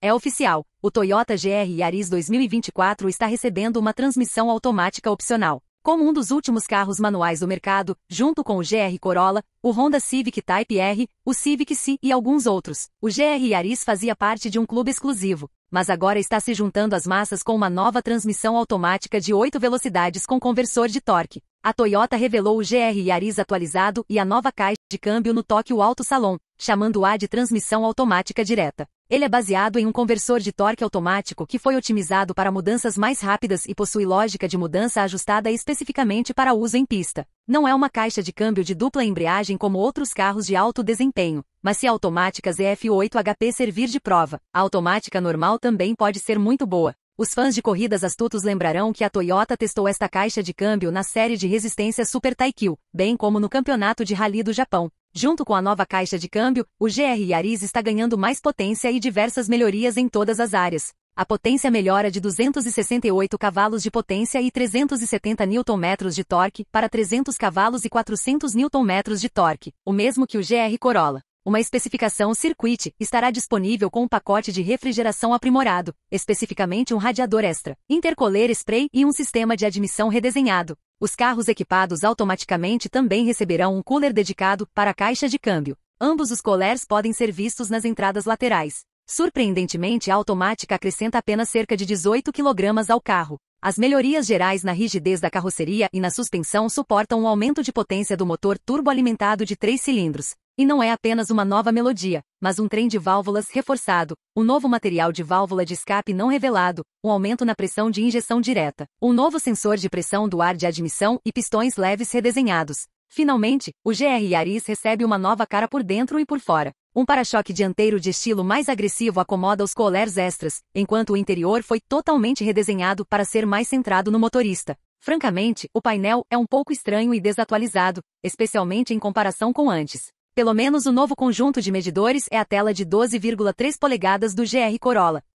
É oficial, o Toyota GR Yaris 2024 está recebendo uma transmissão automática opcional. Como um dos últimos carros manuais do mercado, junto com o GR Corolla, o Honda Civic Type R, o Civic C e alguns outros, o GR Yaris fazia parte de um clube exclusivo, mas agora está se juntando às massas com uma nova transmissão automática de 8 velocidades com conversor de torque. A Toyota revelou o GR Yaris atualizado e a nova caixa de câmbio no Tóquio Alto Salon, chamando-a de transmissão automática direta. Ele é baseado em um conversor de torque automático que foi otimizado para mudanças mais rápidas e possui lógica de mudança ajustada especificamente para uso em pista. Não é uma caixa de câmbio de dupla embreagem como outros carros de alto desempenho, mas se a automática ZF8HP servir de prova, a automática normal também pode ser muito boa. Os fãs de corridas astutos lembrarão que a Toyota testou esta caixa de câmbio na série de resistência Super Taikyu, bem como no campeonato de rally do Japão, Junto com a nova caixa de câmbio, o GR Yaris está ganhando mais potência e diversas melhorias em todas as áreas. A potência melhora de 268 cavalos de potência e 370 Nm de torque para 300 cavalos e 400 Nm de torque, o mesmo que o GR Corolla. Uma especificação Circuit estará disponível com um pacote de refrigeração aprimorado, especificamente um radiador extra, intercoler spray e um sistema de admissão redesenhado. Os carros equipados automaticamente também receberão um cooler dedicado para a caixa de câmbio. Ambos os colers podem ser vistos nas entradas laterais. Surpreendentemente, a automática acrescenta apenas cerca de 18 kg ao carro. As melhorias gerais na rigidez da carroceria e na suspensão suportam um aumento de potência do motor turboalimentado de 3 cilindros. E não é apenas uma nova melodia mas um trem de válvulas reforçado, um novo material de válvula de escape não revelado, um aumento na pressão de injeção direta, um novo sensor de pressão do ar de admissão e pistões leves redesenhados. Finalmente, o GR Yaris recebe uma nova cara por dentro e por fora. Um para-choque dianteiro de estilo mais agressivo acomoda os colers extras, enquanto o interior foi totalmente redesenhado para ser mais centrado no motorista. Francamente, o painel é um pouco estranho e desatualizado, especialmente em comparação com antes. Pelo menos o novo conjunto de medidores é a tela de 12,3 polegadas do GR Corolla,